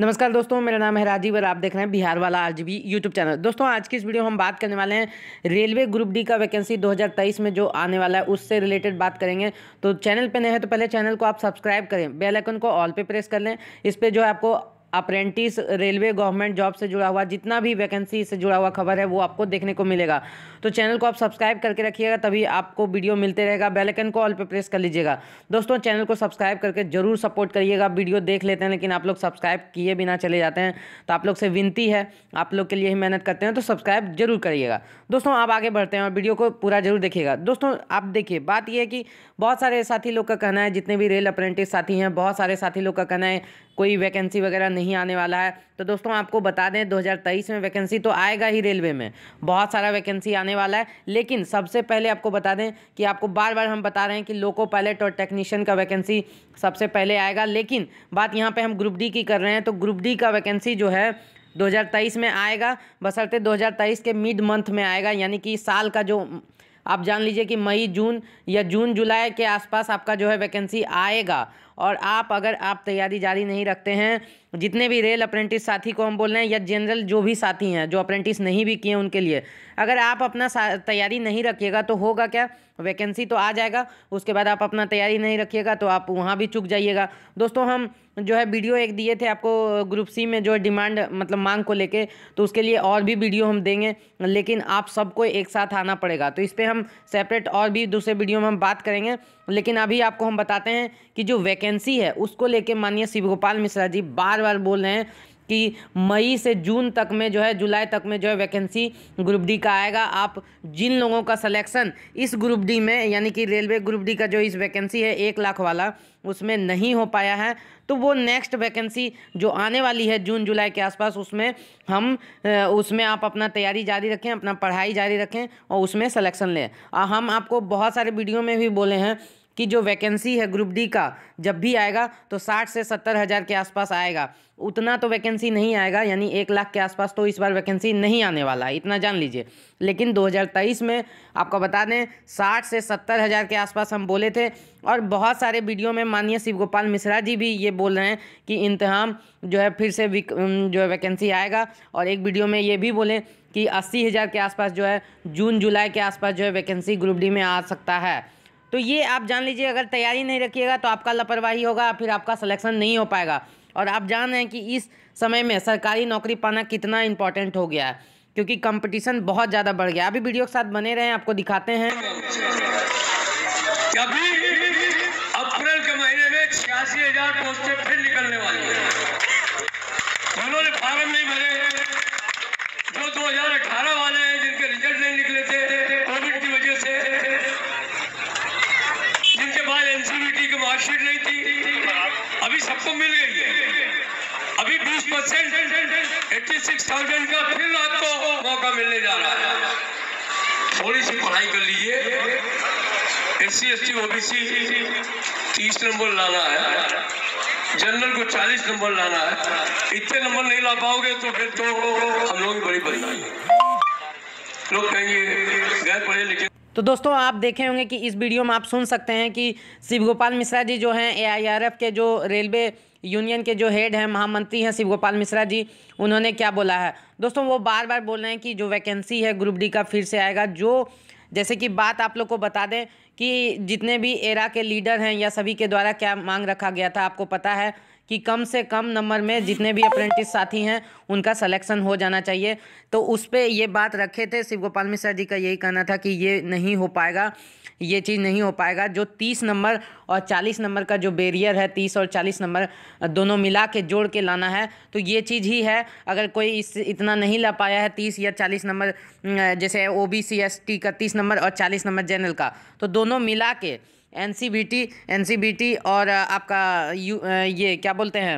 नमस्कार दोस्तों मेरा नाम है राजीव और आप देख रहे हैं बिहार वाला भी यूट्यूब चैनल दोस्तों आज की इस वीडियो में हम बात करने वाले हैं रेलवे ग्रुप डी का वैकेंसी 2023 में जो आने वाला है उससे रिलेटेड बात करेंगे तो चैनल पर नए हैं तो पहले चैनल को आप सब्सक्राइब करें बेल आइकन को ऑल पे प्रेस कर लें इस पर जो है आपको अप्रेंटिस रेलवे गवर्नमेंट जॉब से जुड़ा हुआ जितना भी वैकेंसी से जुड़ा हुआ खबर है वो आपको देखने को मिलेगा तो चैनल को आप सब्सक्राइब करके रखिएगा तभी आपको वीडियो मिलते रहेगा बेलकन को ऑल पर प्रेस कर लीजिएगा दोस्तों चैनल को सब्सक्राइब करके जरूर सपोर्ट करिएगा वीडियो देख लेते हैं लेकिन आप लोग सब्सक्राइब किए बिना चले जाते हैं तो आप लोग से विनती है आप लोग के लिए ही मेहनत करते हैं तो सब्सक्राइब जरूर करिएगा दोस्तों आप आगे बढ़ते हैं और वीडियो को पूरा जरूर देखिएगा दोस्तों आप देखिए बात यह है कि बहुत सारे साथी लोग का कहना है जितने भी रेल अप्रेंटिस साथी हैं बहुत सारे साथी लोग का कहना है कोई वैकेंसी वगैरह नहीं आने वाला है तो दोस्तों आपको बता दें 2023 में वैकेंसी तो आएगा ही रेलवे में बहुत सारा वैकेंसी आने वाला है लेकिन सबसे पहले आपको बता दें कि आपको बार बार हम बता रहे हैं कि लोको पायलट और टेक्नीशियन का वैकेंसी सबसे पहले आएगा लेकिन बात यहाँ पर हम ग्रुप डी की कर रहे हैं तो ग्रुप डी का वैकेंसी जो है 2023 में आएगा बसरते 2023 के मिड मंथ में आएगा यानी कि साल का जो आप जान लीजिए कि मई जून या जून जुलाई के आसपास आपका जो है वैकेंसी आएगा और आप अगर आप तैयारी जारी नहीं रखते हैं तो जितने भी रेल अप्रेंटिस साथी को हम बोल रहे हैं या जनरल जो भी साथी हैं जो अप्रेंटिस नहीं भी किए उनके लिए अगर आप अपना तैयारी नहीं रखिएगा तो होगा क्या वैकेंसी तो आ जाएगा उसके बाद आप अपना तैयारी नहीं रखिएगा तो आप वहाँ भी चुक जाइएगा दोस्तों हम जो है वीडियो एक दिए थे आपको ग्रुप सी में जो है डिमांड मतलब मांग को लेके तो उसके लिए और भी वीडियो हम देंगे लेकिन आप सबको एक साथ आना पड़ेगा तो इस पर हम सेपरेट और भी दूसरे वीडियो में हम बात करेंगे लेकिन अभी आपको हम बताते हैं कि जो वैकेंसी है उसको लेके माननीय शिवगोपाल मिश्रा जी बार बार बोल रहे हैं कि मई से जून तक में जो है जुलाई तक में जो है वैकेंसी ग्रुप डी का आएगा आप जिन लोगों का सिलेक्शन इस ग्रुप डी में यानी कि रेलवे ग्रुप डी का जो इस वैकेंसी है एक लाख वाला उसमें नहीं हो पाया है तो वो नेक्स्ट वैकेंसी जो आने वाली है जून जुलाई के आसपास उसमें हम उसमें आप अपना तैयारी जारी रखें अपना पढ़ाई जारी रखें और उसमें सलेक्शन लें हम आपको बहुत सारे वीडियो में भी बोले हैं कि जो वैकेंसी है ग्रुप डी का जब भी आएगा तो साठ से सत्तर हज़ार के आसपास आएगा उतना तो वैकेंसी नहीं आएगा यानी एक लाख के आसपास तो इस बार वैकेंसी नहीं आने वाला है इतना जान लीजिए लेकिन 2023 में आपको बता दें साठ से सत्तर हज़ार के आसपास हम बोले थे और बहुत सारे वीडियो में माननीय शिवगोपाल मिश्रा जी भी ये बोल रहे हैं कि इंतहाम जो है फिर से जो है वैकेंसी आएगा और एक वीडियो में ये भी बोलें कि अस्सी हज़ार के आसपास जो है जून जुलाई के आसपास जो है वैकेंसी ग्रुप डी में आ सकता है तो ये आप जान लीजिए अगर तैयारी नहीं रखिएगा तो आपका लापरवाही होगा फिर आपका सलेक्शन नहीं हो पाएगा और आप जान रहे हैं कि इस समय में सरकारी नौकरी पाना कितना इम्पोर्टेंट हो गया है क्योंकि कंपटीशन बहुत ज़्यादा बढ़ गया अभी वीडियो के साथ बने रहें आपको दिखाते हैं कभी मार्कशीट नहीं थी अभी सबको मिल गई है अभी 20 परसेंट एट्टी सिक्स थाउजेंड का फिर आपको मौका मिलने जा रहा है थोड़ी सी पढ़ाई कर लीजिए S C S T OBC तीस नंबर लाना है जनरल को चालीस नंबर लाना है इतने नंबर नहीं ला पाओगे तो फिर तो हम लोग बड़ी बड़ी लोग कहेंगे गए पढ़े लिखे तो दोस्तों आप देखे होंगे कि इस वीडियो में आप सुन सकते हैं कि शिव गोपाल मिश्रा जी जो हैं एआईआरएफ के जो रेलवे यूनियन के जो हेड हैं महामंत्री हैं शिव गोपाल मिश्रा जी उन्होंने क्या बोला है दोस्तों वो बार बार बोल रहे हैं कि जो वैकेंसी है ग्रुप डी का फिर से आएगा जो जैसे कि बात आप लोग को बता दें कि जितने भी एरा के लीडर हैं या सभी के द्वारा क्या मांग रखा गया था आपको पता है कि कम से कम नंबर में जितने भी अप्रेंटिस साथी हैं उनका सिलेक्शन हो जाना चाहिए तो उस पर ये बात रखे थे शिव गोपाल मिश्रा जी का यही कहना था कि ये नहीं हो पाएगा ये चीज़ नहीं हो पाएगा जो तीस नंबर और चालीस नंबर का जो बेरियर है तीस और चालीस नंबर दोनों मिला के जोड़ के लाना है तो ये चीज़ ही है अगर कोई इस इतना नहीं ला पाया है तीस या चालीस नंबर जैसे O B C S T का तीस नंबर और चालीस नंबर जनरल का तो दो दोनों मिला के एन सी बी टी और आपका यू ये क्या बोलते हैं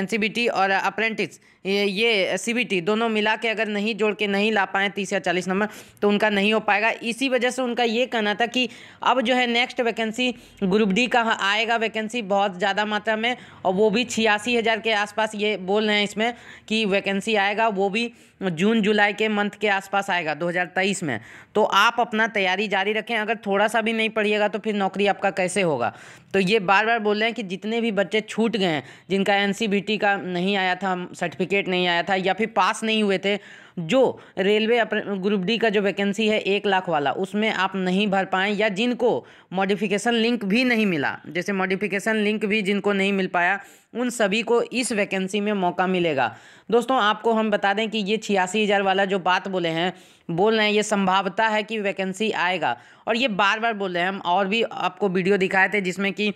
एन सी बी टी और अप्रेंटिस ये सी दोनों मिला के अगर नहीं जोड़ के नहीं ला पाएँ तीस या चालीस नंबर तो उनका नहीं हो पाएगा इसी वजह से उनका ये कहना था कि अब जो है नेक्स्ट वैकेंसी ग्रुप डी का आएगा वैकेंसी बहुत ज़्यादा मात्रा में और वो भी छियासी हज़ार के आसपास ये बोल रहे हैं इसमें कि वैकेंसी आएगा वो भी जून जुलाई के मंथ के आसपास आएगा 2023 में तो आप अपना तैयारी जारी रखें अगर थोड़ा सा भी नहीं पढ़िएगा तो फिर नौकरी आपका कैसे होगा तो ये बार बार बोल रहे हैं कि जितने भी बच्चे छूट गए हैं जिनका एन का नहीं आया था सर्टिफिकेट विकेट नहीं आया था या फिर पास नहीं हुए थे जो रेलवे ग्रुप डी का जो वैकेंसी है एक लाख वाला उसमें आप नहीं भर पाए या जिनको मॉडिफिकेशन लिंक भी नहीं मिला जैसे मॉडिफिकेशन लिंक भी जिनको नहीं मिल पाया उन सभी को इस वैकेंसी में मौका मिलेगा दोस्तों आपको हम बता दें कि ये छियासी हज़ार वाला जो बात बोले हैं बोल रहे हैं ये संभावता है कि वैकेंसी आएगा और ये बार बार बोल रहे हैं हम और भी आपको वीडियो दिखाए थे जिसमें कि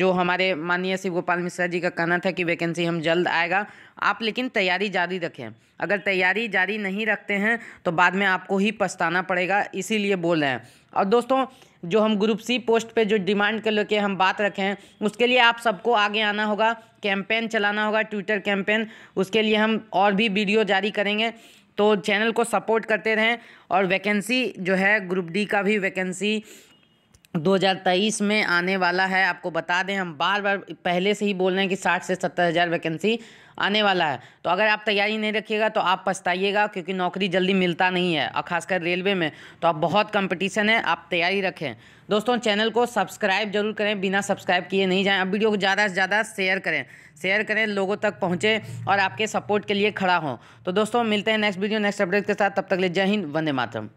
जो हमारे माननीय शिव गोपाल मिश्रा जी का कहना था कि वैकेंसी हम जल्द आएगा आप लेकिन तैयारी जारी रखें अगर तैयारी जारी नहीं रखते हैं तो बाद में आपको ही पछताना पड़ेगा इसीलिए बोल रहे हैं और दोस्तों जो हम ग्रुप सी पोस्ट पे जो डिमांड कर लेके हम बात रखें उसके लिए आप सबको आगे आना होगा कैंपेन चलाना होगा ट्विटर कैंपेन उसके लिए हम और भी वीडियो जारी करेंगे तो चैनल को सपोर्ट करते रहें और वैकेंसी जो है ग्रुप डी का भी वैकेंसी 2023 में आने वाला है आपको बता दें हम बार बार पहले से ही बोल रहे हैं कि 60 से सत्तर हज़ार वैकेंसी आने वाला है तो अगर आप तैयारी नहीं रखिएगा तो आप पछताइएगा क्योंकि नौकरी जल्दी मिलता नहीं है और खासकर रेलवे में तो आप बहुत कंपटीशन है आप तैयारी रखें दोस्तों चैनल को सब्सक्राइब जरूर करें बिना सब्सक्राइब किए नहीं जाएँ अब वीडियो को ज़्यादा से ज़्यादा शेयर करें शेयर करें लोगों तक पहुँचें और आपके सपोर्ट के लिए खड़ा हों तो दोस्तों मिलते हैं नेक्स्ट वीडियो नेक्स्ट अपडेट के साथ तब तक ले जय हिंद वंदे मातरम